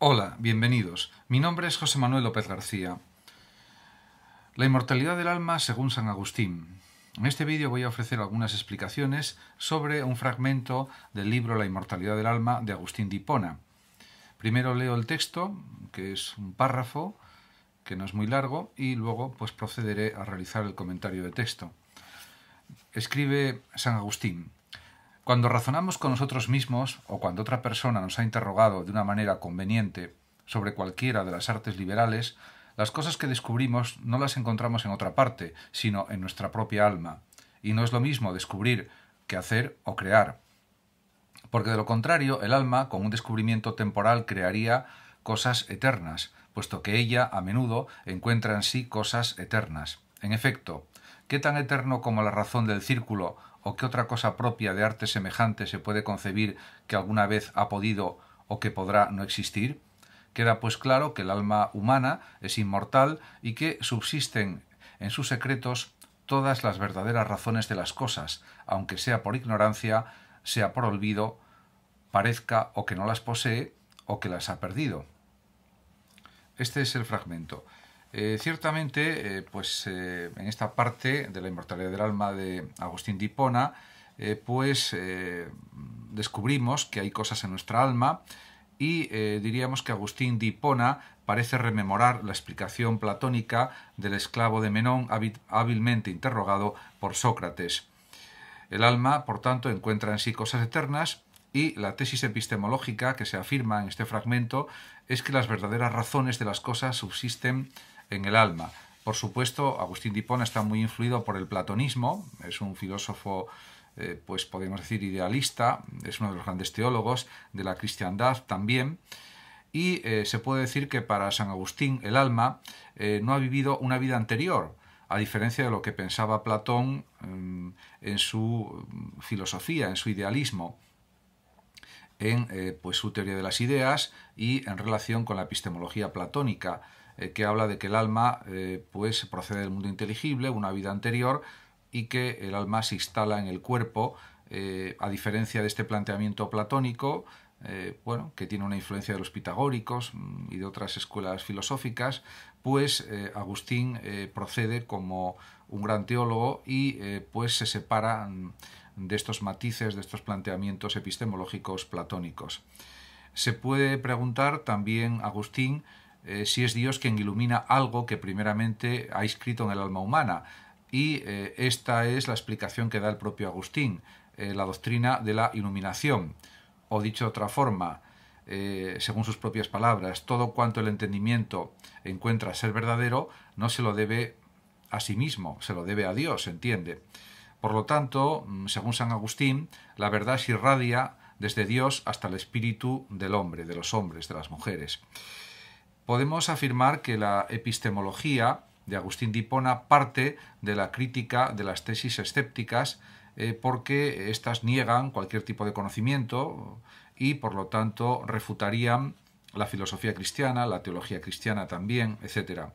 Hola, bienvenidos. Mi nombre es José Manuel López García. La inmortalidad del alma según San Agustín. En este vídeo voy a ofrecer algunas explicaciones sobre un fragmento del libro La inmortalidad del alma de Agustín de Hipona. Primero leo el texto, que es un párrafo, que no es muy largo, y luego pues procederé a realizar el comentario de texto. Escribe San Agustín. Cuando razonamos con nosotros mismos o cuando otra persona nos ha interrogado de una manera conveniente sobre cualquiera de las artes liberales, las cosas que descubrimos no las encontramos en otra parte, sino en nuestra propia alma. Y no es lo mismo descubrir que hacer o crear. Porque de lo contrario, el alma, con un descubrimiento temporal, crearía cosas eternas, puesto que ella, a menudo, encuentra en sí cosas eternas. En efecto, ¿qué tan eterno como la razón del círculo o qué otra cosa propia de arte semejante se puede concebir que alguna vez ha podido o que podrá no existir? Queda pues claro que el alma humana es inmortal y que subsisten en sus secretos todas las verdaderas razones de las cosas, aunque sea por ignorancia, sea por olvido, parezca o que no las posee o que las ha perdido. Este es el fragmento. Eh, ciertamente, eh, pues eh, en esta parte de la inmortalidad del alma de Agustín de Hipona, pues descubrimos que hay cosas en nuestra alma y diríamos que Agustín de parece rememorar la explicación platónica del esclavo de Menón hábilmente interrogado por Sócrates. El alma, por tanto, encuentra en sí cosas eternas y la tesis epistemológica que se afirma en este fragmento es que las verdaderas razones de las cosas subsisten en el alma. Por supuesto, Agustín Dipona está muy influido por el platonismo, es un filósofo, eh, pues podemos decir, idealista, es uno de los grandes teólogos de la cristiandad también, y eh, se puede decir que para San Agustín el alma eh, no ha vivido una vida anterior, a diferencia de lo que pensaba Platón mm, en su mm, filosofía, en su idealismo en eh, pues, su teoría de las ideas y en relación con la epistemología platónica, eh, que habla de que el alma eh, pues, procede del mundo inteligible, una vida anterior, y que el alma se instala en el cuerpo, a diferencia de este planteamiento platónico, bueno, que tiene una influencia de los pitagóricos mm, y de otras escuelas filosóficas, pues Agustín procede como un gran teólogo y pues se separa mm, de estos matices, de estos planteamientos epistemológicos platónicos. Se puede preguntar también, Agustín, eh, si es Dios quien ilumina algo que primeramente ha escrito en el alma humana. Y eh, esta es la explicación que da el propio Agustín, eh, la doctrina de la iluminación. O dicho de otra forma, según sus propias palabras, todo cuanto el entendimiento encuentra ser verdadero no se lo debe a sí mismo, se lo debe a Dios, ¿entiende? Por lo tanto, mm, según San Agustín, la verdad se irradia desde Dios hasta el espíritu del hombre, de los hombres, de las mujeres. Podemos afirmar que la epistemología de Agustín de parte de la crítica de las tesis escépticas eh, porque éstas niegan cualquier tipo de conocimiento y por lo tanto refutarían la filosofía cristiana, la teología cristiana también, etcétera.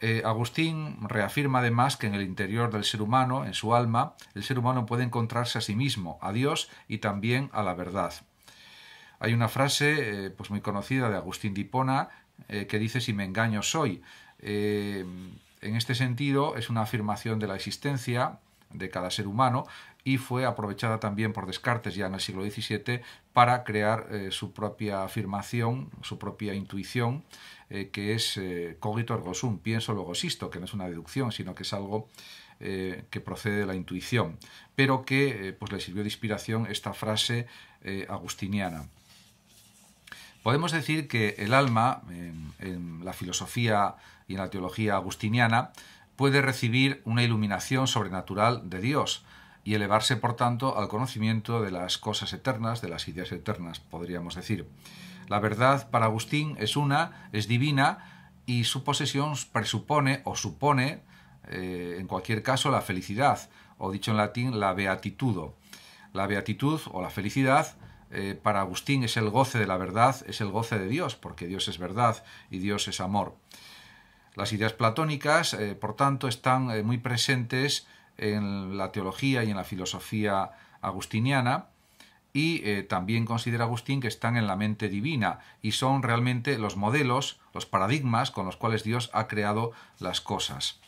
Eh, Agustín reafirma además que en el interior del ser humano, en su alma, el ser humano puede encontrarse a sí mismo, a Dios y también a la verdad. Hay una frase eh, pues muy conocida de Agustín de Hipona eh, que dice si me engaño soy. en este sentido es una afirmación de la existencia de cada ser humano y fue aprovechada también por Descartes ya en el siglo XVII para crear eh, su propia afirmación, su propia intuición, eh, que es eh, cogito ergo sum, pienso luego existo, que no es una deducción, sino que es algo que procede de la intuición, pero que pues le sirvió de inspiración esta frase agustiniana. Podemos decir que el alma, en la filosofía y en la teología agustiniana, puede recibir una iluminación sobrenatural de Dios y elevarse, por tanto, al conocimiento de las cosas eternas, de las ideas eternas, podríamos decir. La verdad para Agustín es una, es divina, y su posesión presupone o supone, eh, en cualquier caso, la felicidad, o dicho en latín, la beatitud. La beatitud o la felicidad eh, para Agustín es el goce de la verdad, es el goce de Dios, porque Dios es verdad y Dios es amor. Las ideas platónicas, eh, por tanto, están eh, muy presentes en la teología y en la filosofía agustiniana y eh, también considera Agustín que están en la mente divina y son realmente los modelos, los paradigmas con los cuales Dios ha creado las cosas.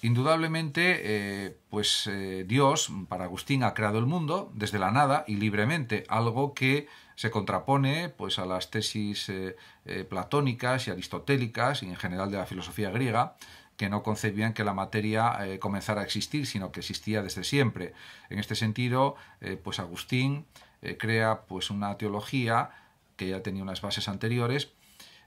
Indudablemente, pues Dios, para Agustín, ha creado el mundo desde la nada y libremente, algo que se contrapone pues, a las tesis eh, eh, platónicas y aristotélicas y en general de la filosofía griega que no concebían que la materia eh, comenzara a existir, sino que existía desde siempre. En este sentido, pues Agustín crea pues, una teología que ya tenía unas bases anteriores,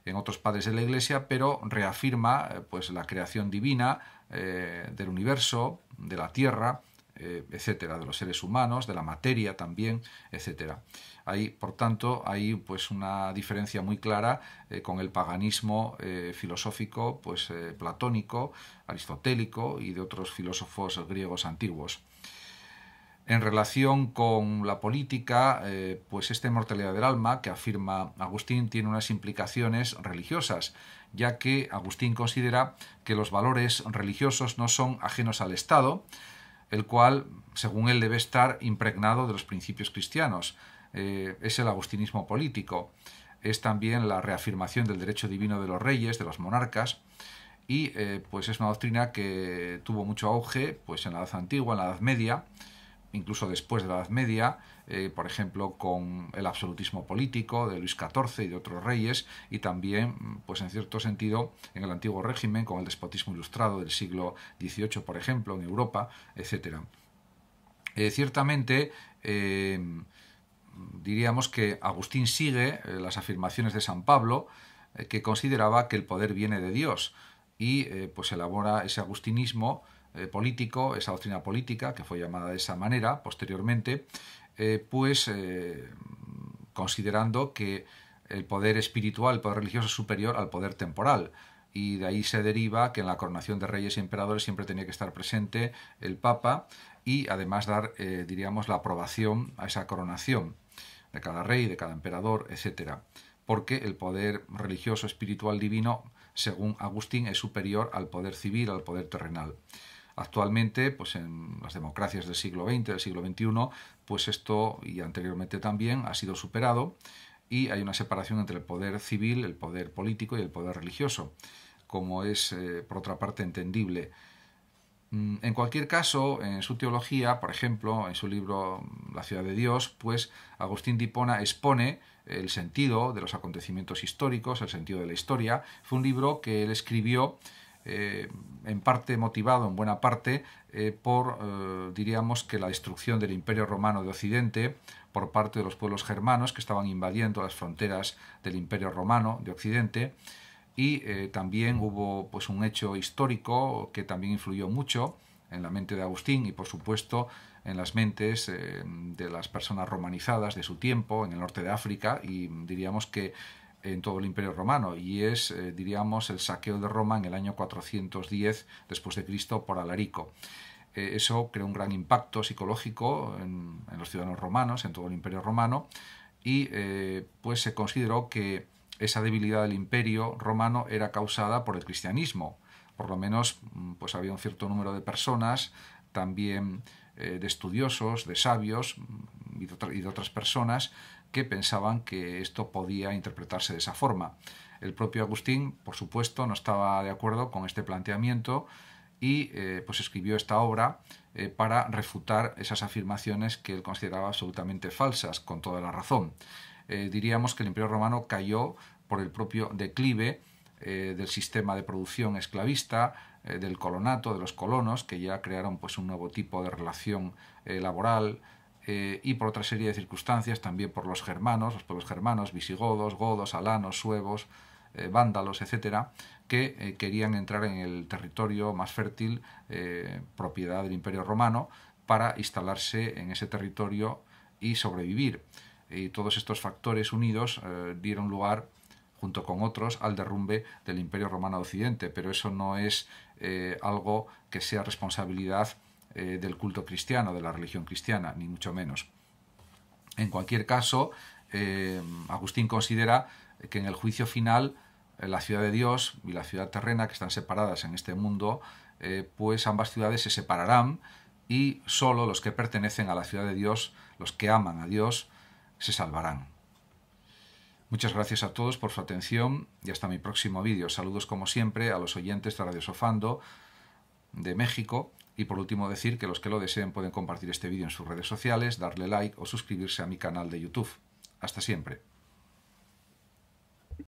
en otros padres de la Iglesia, pero reafirma pues la creación divina del universo, de la tierra, eh, etcétera, de los seres humanos, de la materia también, etcétera. ahí por tanto, hay pues una diferencia muy clara eh, con el paganismo eh, filosófico, pues platónico, aristotélico y de otros filósofos griegos antiguos. En relación con la política, pues esta inmortalidad del alma que afirma Agustín tiene unas implicaciones religiosas, ya que Agustín considera que los valores religiosos no son ajenos al Estado, el cual, según él, debe estar impregnado de los principios cristianos. Eh, es el agustinismo político, es también la reafirmación del derecho divino de los reyes, de los monarcas, y eh, pues es una doctrina que tuvo mucho auge pues en la Edad Antigua, en la Edad Media, incluso después de la Edad Media, eh, por ejemplo, con el absolutismo político de Luis XIV y de otros reyes, y también, pues en cierto sentido, en el antiguo régimen, con el despotismo ilustrado del siglo XVIII, por ejemplo, en Europa, etc. Eh, ciertamente, eh, diríamos que Agustín sigue las afirmaciones de San Pablo, que consideraba que el poder viene de Dios, y pues elabora ese agustinismo eh, político, esa doctrina política, que fue llamada de esa manera posteriormente, eh, pues eh, considerando que el poder espiritual, el poder religioso es superior al poder temporal. Y de ahí se deriva que en la coronación de reyes y emperadores siempre tenía que estar presente el Papa y además dar, diríamos, la aprobación a esa coronación de cada rey, de cada emperador, etc. Porque el poder religioso, espiritual, divino, según Agustín, es superior al poder civil, al poder terrenal. Actualmente, pues en las democracias del siglo XX, del siglo XXI, pues esto y anteriormente también ha sido superado y hay una separación entre el poder civil, el poder político y el poder religioso, como es eh, por otra parte entendible. Mm, en cualquier caso, en su teología, por ejemplo, en su libro La ciudad de Dios, pues Agustín de expone el sentido de los acontecimientos históricos, el sentido de la historia. Fue un libro que él escribió eh, en parte motivado, en buena parte, eh, por, eh, diríamos, que la destrucción del Imperio Romano de Occidente por parte de los pueblos germanos que estaban invadiendo las fronteras del Imperio Romano de Occidente. Y también hubo pues, un hecho histórico que también influyó mucho en la mente de Agustín y, por supuesto, en las mentes de las personas romanizadas de su tiempo en el norte de África y diríamos que en todo el Imperio Romano y es, eh, diríamos, el saqueo de Roma en el año 410 después de Cristo por Alarico. Eh, eso creó un gran impacto psicológico en, los ciudadanos romanos, en todo el Imperio Romano y eh, pues se consideró que esa debilidad del Imperio Romano era causada por el cristianismo. Por lo menos, mm, pues había un cierto número de personas, también de estudiosos, de sabios, y de otras personas que pensaban que esto podía interpretarse de esa forma. El propio Agustín, por supuesto, no estaba de acuerdo con este planteamiento y eh, pues escribió esta obra eh, para refutar esas afirmaciones que él consideraba absolutamente falsas, con toda la razón. Eh, diríamos que el Imperio Romano cayó por el propio declive del sistema de producción esclavista, del colonato, de los colonos, que ya crearon pues, un nuevo tipo de relación laboral, eh, y por otra serie de circunstancias, también por los germanos, los pueblos germanos, visigodos, godos, alanos, suevos, eh, vándalos, etcétera, que eh, querían entrar en el territorio más fértil, propiedad del Imperio Romano, para instalarse en ese territorio y sobrevivir. Y todos estos factores unidos dieron lugar junto con otros, al derrumbe del Imperio Romano Occidente, pero eso no es algo que sea responsabilidad eh, del culto cristiano, de la religión cristiana, ni mucho menos. En cualquier caso, eh, Agustín considera que en el juicio final eh, la ciudad de Dios y la ciudad terrena, que están separadas en este mundo, pues ambas ciudades se separarán y solo los que pertenecen a la ciudad de Dios, los que aman a Dios, se salvarán. Muchas gracias a todos por su atención y hasta mi próximo vídeo. Saludos como siempre a los oyentes de Radio Sofando de México y por último decir que los que lo deseen pueden compartir este vídeo en sus redes sociales, darle like o suscribirse a mi canal de YouTube. Hasta siempre.